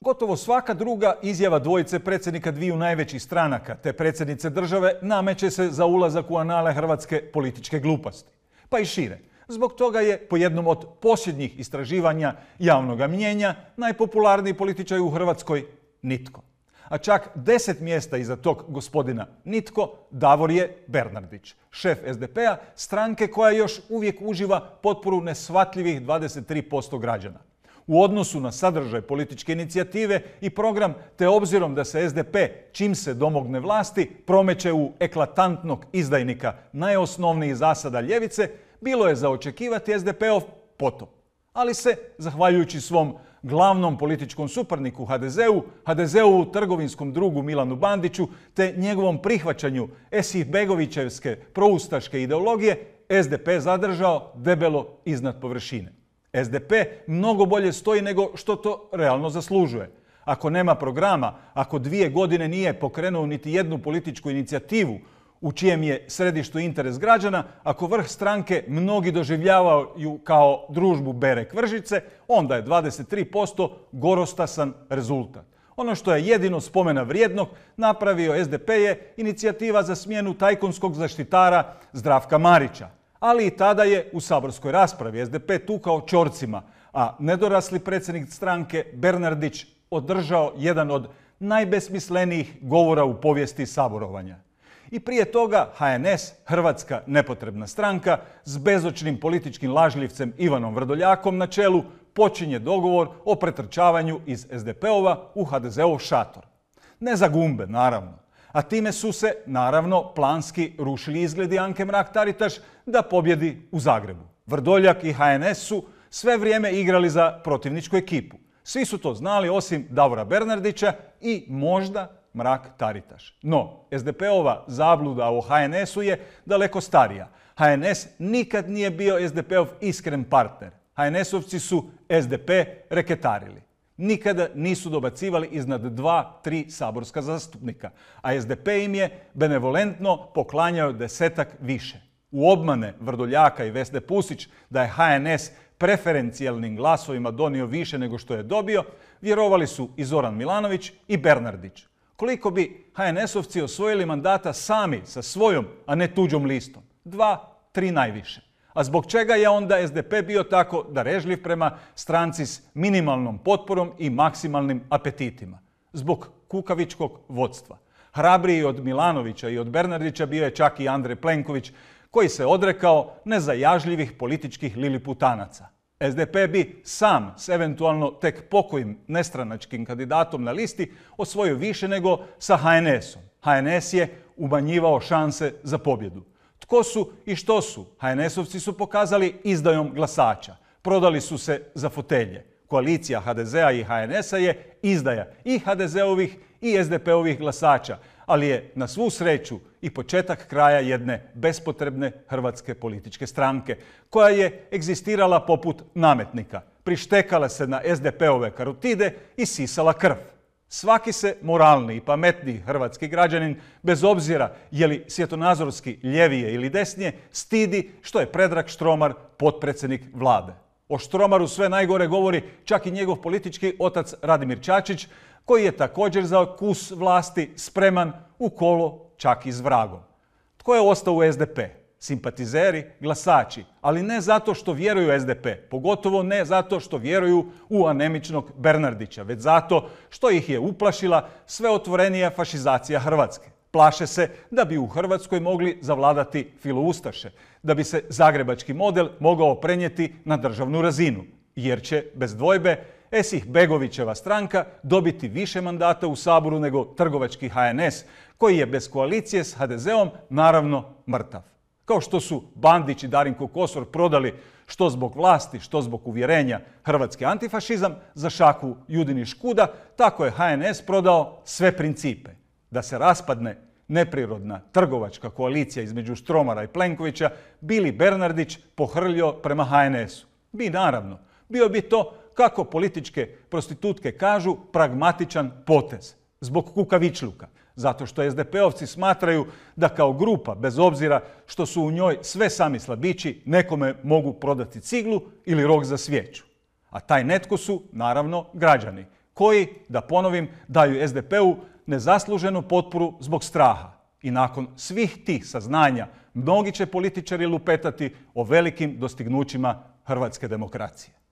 Gotovo svaka druga izjava dvojice predsjednika dviju najvećih stranaka te predsjednice države nameće se za ulazak u anale hrvatske političke gluposti. Pa i šire. Zbog toga je po jednom od posljednjih istraživanja javnog mnjenja najpopularniji političar u Hrvatskoj nitko. A čak deset mjesta iza tog gospodina nitko Davor je Bernardić, šef SDP-a, stranke koja još uvijek uživa potporu nesvatljivih 23% građana. U odnosu na sadržaj političke inicijative i program, te obzirom da se SDP čim se domogne vlasti promeće u eklatantnog izdajnika, najosnovnijih zasada ljevice, bilo je za očekivati SDP-ov potop. Ali se, zahvaljujući svom glavnom političkom suparniku HDZ-u, HDZ-u trgovinskom drugu Milanu Bandiću te njegovom prihvaćanju Esih Begovićevske proustaške ideologije, SDP zadržao debelo iznad površine. SDP mnogo bolje stoji nego što to realno zaslužuje. Ako nema programa, ako dvije godine nije pokrenuo niti jednu političku inicijativu, u čijem je središtu interes građana, ako vrh stranke mnogi doživljavaju kao družbu bere Vržice, onda je 23% gorostasan rezultat. Ono što je jedino spomena vrijednog napravio SDP je inicijativa za smjenu tajkonskog zaštitara Zdravka Marića. Ali i tada je u saborskoj raspravi SDP tukao čorcima, a nedorasli predsjednik stranke Bernardić održao jedan od najbesmislenijih govora u povijesti saborovanja. I prije toga HNS, Hrvatska nepotrebna stranka, s bezočnim političkim lažljivcem Ivanom Vrdoljakom na čelu počinje dogovor o pretrčavanju iz SDP-ova u HDZ-ov šator. Ne za gumbe, naravno. A time su se, naravno, planski rušili izgledi Anke Mrak-Taritaš da pobjedi u Zagrebu. Vrdoljak i HNS su sve vrijeme igrali za protivničku ekipu. Svi su to znali osim Davora Bernardića i možda Mrak-Taritaš. No, SDP-ova zabluda o HNS-u je daleko starija. HNS nikad nije bio SDP-ov iskren partner. HNS-ovci su SDP reketarili. Nikada nisu dobacivali iznad dva, tri saborska zastupnika, a SDP im je benevolentno poklanjao desetak više. U obmane Vrdoljaka i Vesne Pusić da je HNS preferencijalnim glasovima donio više nego što je dobio, vjerovali su i Zoran Milanović i Bernardić. Koliko bi HNS-ovci osvojili mandata sami sa svojom, a ne tuđom listom? Dva, tri najviše. A zbog čega je onda SDP bio tako darežljiv prema stranci s minimalnom potporom i maksimalnim apetitima? Zbog kukavičkog vodstva. Hrabriji od Milanovića i od Bernardića bio je čak i Andrej Plenković, koji se odrekao nezajažljivih političkih liliputanaca. SDP bi sam s eventualno tek pokojim nestranačkim kandidatom na listi osvojio više nego sa HNS-om. HNS je umanjivao šanse za pobjedu. Tko su i što su? HNS-ovci su pokazali izdajom glasača. Prodali su se za fotelje. Koalicija HDZ-a i HNS-a je izdaja i HDZ-ovih i SDP-ovih glasača ali je na svu sreću i početak kraja jedne bespotrebne hrvatske političke stranke koja je egzistirala poput nametnika, prištekala se na SDP-ove karotide i sisala krv. Svaki se moralni i pametni hrvatski građanin, bez obzira je li svjetonazorski ljevije ili desnije, stidi što je Predrag Štromar potpredsjednik vlade. O Štromaru sve najgore govori čak i njegov politički otac Radimir Čačić, koji je također za kus vlasti spreman u kolo čak i s vragom. Tko je ostao u SDP? Simpatizeri, glasači, ali ne zato što vjeruju SDP, pogotovo ne zato što vjeruju u anemičnog Bernardića, već zato što ih je uplašila sve otvorenija fašizacija Hrvatske. Plaše se da bi u Hrvatskoj mogli zavladati filoustaše, da bi se zagrebački model mogao prenijeti na državnu razinu, jer će bez dvojbe Esih Begovićeva stranka dobiti više mandata u Saboru nego trgovački HNS, koji je bez koalicije s HDZ-om naravno mrtav. Kao što su Bandić i Darinko Kosor prodali što zbog vlasti, što zbog uvjerenja hrvatski antifašizam za šaku Judini Škuda, tako je HNS prodao sve principe da se raspadne neprirodna trgovačka koalicija između Štromara i Plenkovića, bili Bernardić pohrlio prema HNS-u. Bi naravno. Bio bi to, kako političke prostitutke kažu, pragmatičan potez zbog kukavičluka. Zato što SDP-ovci smatraju da kao grupa, bez obzira što su u njoj sve sami slabići, nekome mogu prodati ciglu ili rok za svijeću. A taj netko su, naravno, građani, koji, da ponovim, daju SDP-u nezasluženu potporu zbog straha. I nakon svih tih saznanja, mnogi će političari lupetati o velikim dostignućima hrvatske demokracije.